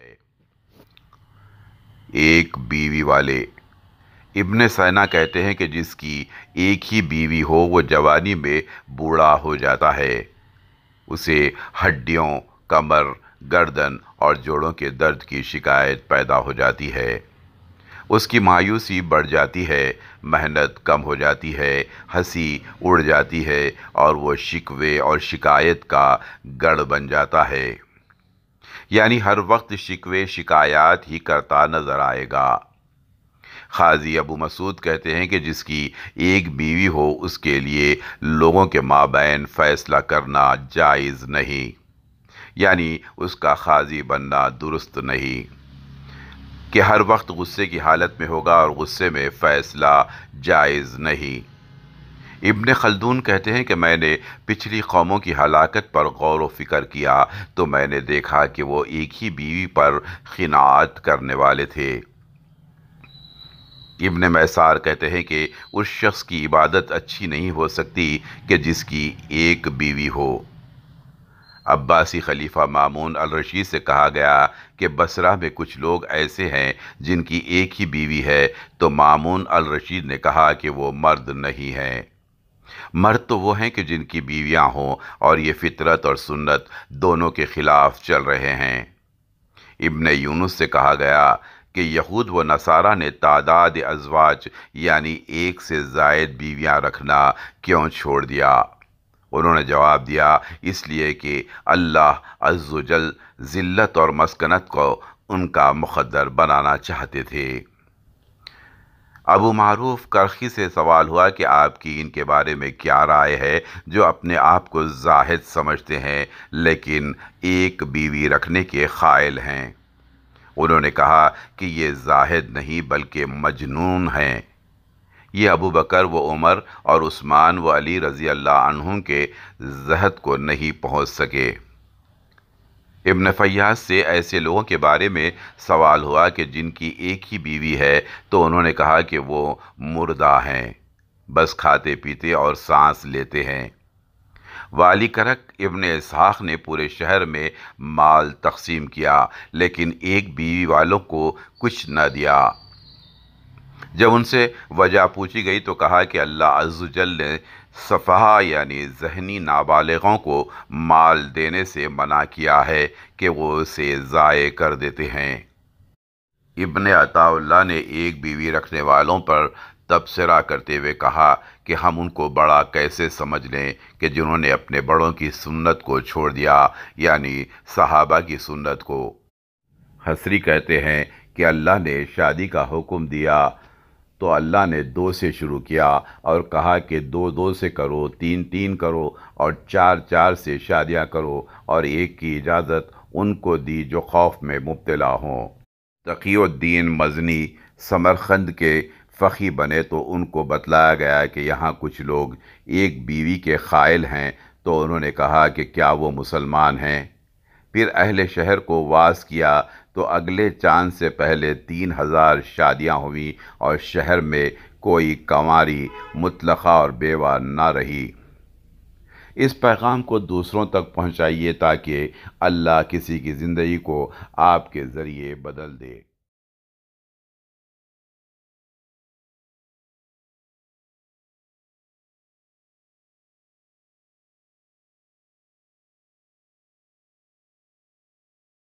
गए एक बीवी वाले इब्ने सैना कहते हैं कि जिसकी एक ही बीवी हो वो जवानी में बूढ़ा हो जाता है उसे हड्डियों कमर गर्दन और जोड़ों के दर्द की शिकायत पैदा हो जाती है उसकी मायूसी बढ़ जाती है मेहनत कम हो जाती है हंसी उड़ जाती है और वो शिकवे और शिकायत का गढ़ बन जाता है यानी हर वक्त शिकवे शिकायत ही करता नज़र आएगा खाजी अबू मसूद कहते हैं कि जिसकी एक बीवी हो उसके लिए लोगों के माबेन फ़ैसला करना जायज़ नहीं यानी उसका खाजी बनना दुरुस्त नहीं कि हर वक्त गुस्से की हालत में होगा और गुस्से में फ़ैसला जायज़ नहीं इब्न खलदून कहते हैं कि मैंने पिछली कौमों की हलाकत पर गौर व किया तो मैंने देखा कि वो एक ही बीवी पर खिनात करने वाले थे इब्न मैसार कहते हैं कि उस शख्स की इबादत अच्छी नहीं हो सकती कि जिसकी एक बीवी हो अब्बासी खलीफा मामून अलरशीद से कहा गया कि बसरा में कुछ लोग ऐसे हैं जिनकी एक ही बीवी है तो मामून अलरशीद ने कहा कि वो मर्द नहीं हैं मर्द तो वो हैं कि जिनकी बीवियां हों और ये फितरत और सुन्नत दोनों के ख़िलाफ़ चल रहे हैं इब्न यूनुस से कहा गया कि यहूद व नसारा ने तादाद अजवाज यानी एक से जायद बीवियां रखना क्यों छोड़ दिया उन्होंने जवाब दिया इसलिए कि अल्लाह अज्जल ज़िल्लत और मस्कनत को उनका मुखदर बनाना चाहते थे अबू मारूफ करखी से सवाल हुआ कि आपकी इनके बारे में क्या राय है जो अपने आप को जाहिद समझते हैं लेकिन एक बीवी रखने के ख़ायल हैं उन्होंने कहा कि ये जाहिद नहीं बल्कि मजनून हैं ये अबू बकर व उमर और उस्मान व अली रज़ी अल्लाह के जहद को नहीं पहुँच सके इब्न फयाज से ऐसे लोगों के बारे में सवाल हुआ कि जिनकी एक ही बीवी है तो उन्होंने कहा कि वो मुर्दा हैं बस खाते पीते और सांस लेते हैं वाली करक इब्न इसहाक ने पूरे शहर में माल तकसीम किया लेकिन एक बीवी वालों को कुछ न दिया जब उनसे वजह पूछी गई तो कहा कि अल्लाह अज्जल ने सफ़ा यानी जहनी नाबालिगों को माल देने से मना किया है कि वो उसे ज़ाय कर देते हैं इबन अताउल्ला ने एक बीवी रखने वालों पर तबसरा करते हुए कहा कि हम उनको बड़ा कैसे समझ लें कि जिन्होंने अपने बड़ों की सुन्नत को छोड़ दिया यानी सहाबा की सुन्नत को हसरी कहते हैं कि अल्लाह ने शादी का हुक्म दिया तो अल्लाह ने दो से शुरू किया और कहा कि दो दो से करो तीन तीन करो और चार चार से शादियां करो और एक की इजाज़त उनको दी जो खौफ में मुबतला हों तकीुद्दीन मजनी समरखंद के फ़ी बने तो उनको बतलाया गया कि यहाँ कुछ लोग एक बीवी के ख़ायल हैं तो उन्होंने कहा कि क्या वो मुसलमान हैं फिर अहले शहर को वास किया तो अगले चांद से पहले तीन हज़ार शादियाँ हुई और शहर में कोई कंवारी मुतलखा और बेवा ना रही इस पैगाम को दूसरों तक पहुँचाइए ताकि अल्लाह किसी की ज़िंदगी को आपके ज़रिए बदल दे